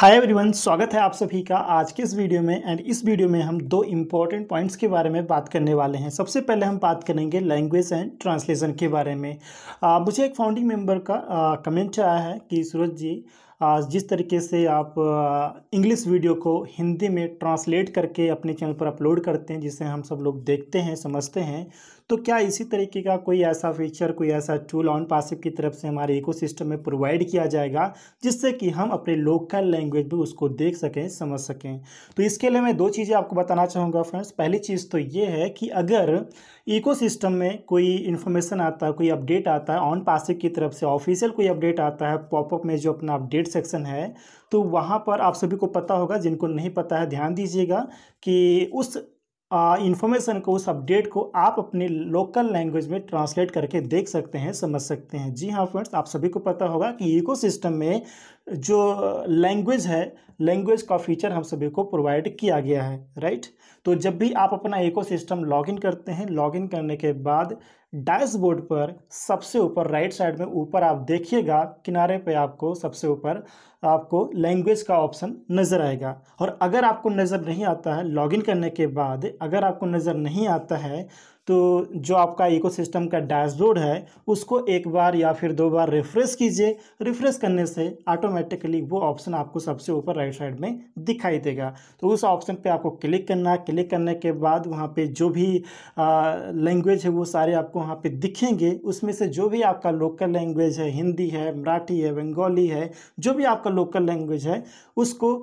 hi everyone स्वागत है आप सभी का आज के इस वीडियो में एंड इस वीडियो में हम दो इम्पॉर्टेंट पॉइंट्स के बारे में बात करने वाले हैं सबसे पहले हम बात करेंगे लैंग्वेज एंड ट्रांसलेशन के बारे में आ, मुझे एक फाउंडिंग मेंबर का आ, कमेंट आया है कि सूरज जी आज जिस तरीके से आप इंग्लिश वीडियो को हिंदी में ट्रांसलेट करके अपने चैनल पर अपलोड करते हैं जिसे हम सब लोग देखते हैं समझते हैं तो क्या इसी तरीके का कोई ऐसा फीचर कोई ऐसा टूल ऑन पासिव की तरफ से हमारे इकोसिस्टम में प्रोवाइड किया जाएगा जिससे कि हम अपने लोकल लैंग्वेज में उसको देख सकें समझ सकें तो इसके लिए मैं दो चीज़ें आपको बताना चाहूँगा फ्रेंड्स पहली चीज़ तो ये है कि अगर इको में कोई इन्फॉर्मेशन आता है कोई अपडेट आता है ऑन पासिव की तरफ से ऑफिशियल कोई अपडेट आता है पॉपअप में जो अपना अपडेट सेक्शन है तो वहाँ पर आप सभी को पता होगा जिनको नहीं पता है ध्यान दीजिएगा कि उस इन्फॉर्मेशन को उस अपडेट को आप अपने लोकल लैंग्वेज में ट्रांसलेट करके देख सकते हैं समझ सकते हैं जी हाँ फ्रेंड्स आप सभी को पता होगा कि इकोसिस्टम में जो लैंग्वेज है लैंग्वेज का फीचर हम सभी को प्रोवाइड किया गया है राइट तो जब भी आप अपना इकोसिस्टम लॉगिन करते हैं लॉगिन करने के बाद डैशबोर्ड पर सबसे ऊपर राइट साइड में ऊपर आप देखिएगा किनारे पे आपको सबसे ऊपर आपको लैंग्वेज का ऑप्शन नज़र आएगा और अगर आपको नज़र नहीं आता है लॉगिन करने के बाद अगर आपको नज़र नहीं आता है तो जो आपका इकोसिस्टम का डैशबोर्ड है उसको एक बार या फिर दो बार रिफ्रेश कीजिए रिफ्रेश करने से ऑटोमेटिकली वो ऑप्शन आपको सबसे ऊपर राइट साइड में दिखाई देगा तो उस ऑप्शन पे आपको क्लिक करना है क्लिक करने के बाद वहाँ पे जो भी लैंग्वेज है वो सारे आपको वहाँ पे दिखेंगे उसमें से जो भी आपका लोकल लैंग्वेज है हिंदी है मराठी है बंगाली है जो भी आपका लोकल लैंग्वेज है उसको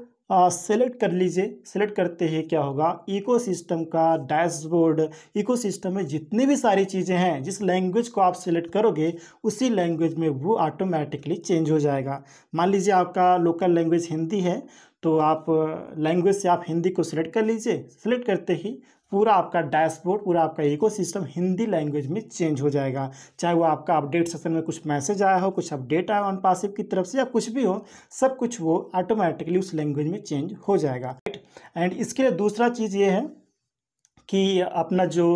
सेलेक्ट कर लीजिए सेलेक्ट करते ही क्या होगा इकोसिस्टम का डैशबोर्ड इकोसिस्टम में जितनी भी सारी चीज़ें हैं जिस लैंग्वेज को आप सेलेक्ट करोगे उसी लैंग्वेज में वो ऑटोमेटिकली चेंज हो जाएगा मान लीजिए आपका लोकल लैंग्वेज हिंदी है तो आप लैंग्वेज से आप हिंदी को सिलेक्ट कर लीजिए सेलेक्ट करते ही पूरा आपका डैशबोर्ड पूरा आपका इकोसिस्टम हिंदी लैंग्वेज में चेंज हो जाएगा चाहे वो आपका अपडेट सेक्शन में कुछ मैसेज आया हो कुछ अपडेट आया ऑन पासिव की तरफ से या कुछ भी हो सब कुछ वो ऑटोमेटिकली उस लैंग्वेज में चेंज हो जाएगा एंड इसके लिए दूसरा चीज़ ये है कि अपना जो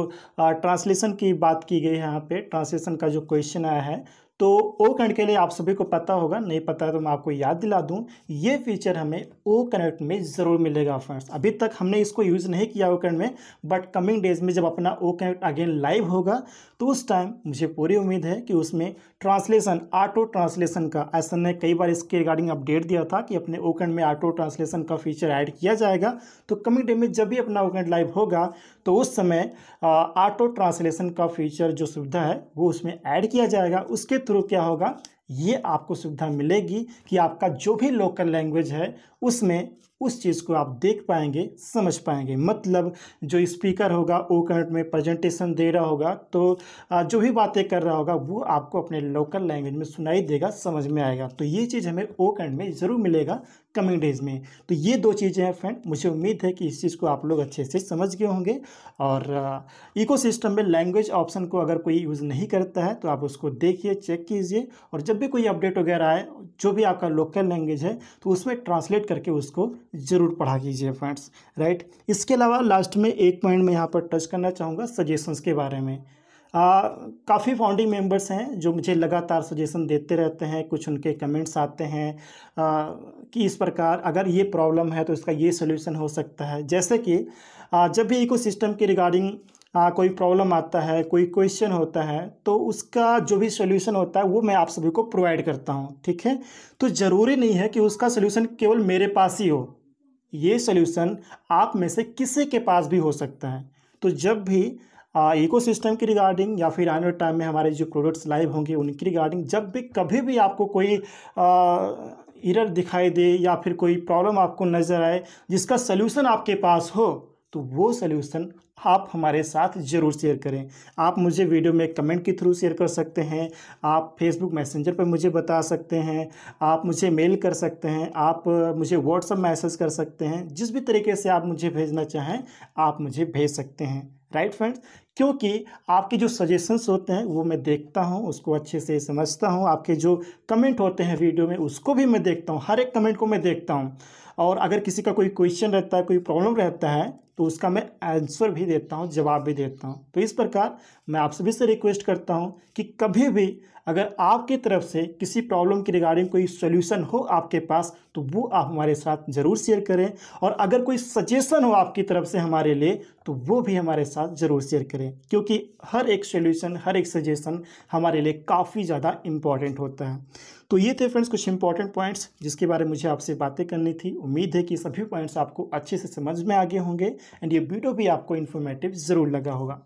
ट्रांसलेशन की बात की गई है यहाँ पे ट्रांसलेशन का जो क्वेश्चन आया है तो ओ कनेक्ट के लिए आप सभी को पता होगा नहीं पता है तो मैं आपको याद दिला दूं ये फीचर हमें ओ कनेक्ट में ज़रूर मिलेगा फ्रेंड्स अभी तक हमने इसको यूज़ नहीं किया ओ कनेक्ट में बट कमिंग डेज में जब अपना ओ कनेक्ट अगेन लाइव होगा तो उस टाइम मुझे पूरी उम्मीद है कि उसमें ट्रांसलेशन ऑटो ट्रांसलेशन का ऐसा ने कई बार इसके रिगार्डिंग अपडेट दिया था कि अपने ओ कनेक्ट में ऑटो ट्रांसलेशन का फीचर ऐड किया जाएगा तो कमिंग डे में जब भी अपना ओ कनेक्ट लाइव होगा तो उस समय ऑटो ट्रांसलेशन का फीचर जो सुविधा है वो उसमें ऐड किया जाएगा उसके थ्रू क्या होगा ये आपको सुविधा मिलेगी कि आपका जो भी लोकल लैंग्वेज है उसमें उस चीज़ को आप देख पाएंगे समझ पाएंगे मतलब जो स्पीकर होगा वो कनेक्ट में प्रेजेंटेशन दे रहा होगा तो जो भी बातें कर रहा होगा वो आपको अपने लोकल लैंग्वेज में सुनाई देगा समझ में आएगा तो ये चीज़ हमें ओ कनेक्ट में ज़रूर मिलेगा कमिंग डेज में तो ये दो चीज़ें हैं फ्रेंड मुझे उम्मीद है कि इस चीज़ को आप लोग अच्छे से समझ गए होंगे और इको में लैंग्वेज ऑप्शन को अगर कोई यूज़ नहीं करता है तो आप उसको देखिए चेक कीजिए और जब भी कोई अपडेट वगैरह आए जो भी आपका लोकल लैंग्वेज है तो उसमें ट्रांसलेट करके उसको ज़रूर पढ़ा कीजिए फ्रेंड्स राइट इसके अलावा लास्ट में एक पॉइंट मैं यहाँ पर टच करना चाहूँगा सजेशंस के बारे में काफ़ी फाउंडिंग मेंबर्स हैं जो मुझे लगातार सजेशन देते रहते हैं कुछ उनके कमेंट्स आते हैं आ, कि इस प्रकार अगर ये प्रॉब्लम है तो इसका ये सोल्यूशन हो सकता है जैसे कि आ, जब भी इको के रिगार्डिंग आ, कोई प्रॉब्लम आता है कोई क्वेश्चन होता है तो उसका जो भी सोल्यूशन होता है वो मैं आप सभी को प्रोवाइड करता हूँ ठीक है तो ज़रूरी नहीं है कि उसका सोल्यूशन केवल मेरे पास ही हो ये सोल्यूशन आप में से किसी के पास भी हो सकता है तो जब भी इकोसिस्टम की रिगार्डिंग या फिर आने टाइम में हमारे जो प्रोडक्ट्स लाइव होंगे उनकी रिगार्डिंग जब भी कभी भी आपको कोई इरर दिखाई दे या फिर कोई प्रॉब्लम आपको नज़र आए जिसका सोल्यूसन आपके पास हो तो वो सोल्यूशन आप हमारे साथ ज़रूर शेयर करें आप मुझे वीडियो में कमेंट के थ्रू शेयर कर सकते हैं आप फेसबुक मैसेंजर पर मुझे बता सकते हैं आप मुझे मेल कर सकते हैं आप मुझे व्हाट्सअप मैसेज कर सकते हैं जिस भी तरीके से आप मुझे भेजना चाहें आप मुझे भेज सकते हैं राइट right फ्रेंड्स क्योंकि आपके जो सजेशंस होते हैं वो मैं देखता हूँ उसको अच्छे से समझता हूँ आपके जो कमेंट होते हैं वीडियो में उसको भी मैं देखता हूँ हर एक कमेंट को मैं देखता हूँ और अगर किसी का कोई क्वेश्चन रहता है कोई प्रॉब्लम रहता है तो उसका मैं आंसर भी देता हूँ जवाब भी देता हूँ तो इस प्रकार मैं आप सभी से रिक्वेस्ट करता हूँ कि कभी भी अगर आपकी तरफ से किसी प्रॉब्लम के रिगार्डिंग कोई सोल्यूशन हो आपके पास तो वो आप हमारे साथ ज़रूर शेयर करें और अगर कोई सजेशन हो आपकी तरफ से हमारे लिए तो वो भी हमारे साथ ज़रूर शेयर करें क्योंकि हर एक सोल्यूशन हर एक सजेशन हमारे लिए काफ़ी ज़्यादा इंपॉर्टेंट होता है तो ये थे फ्रेंड्स कुछ इंपॉर्टेंट पॉइंट्स जिसके बारे में मुझे आपसे बातें करनी थी उम्मीद है कि सभी पॉइंट्स आपको अच्छे से समझ में आगे होंगे एंड ये वीडियो भी आपको इन्फॉर्मेटिव ज़रूर लगा होगा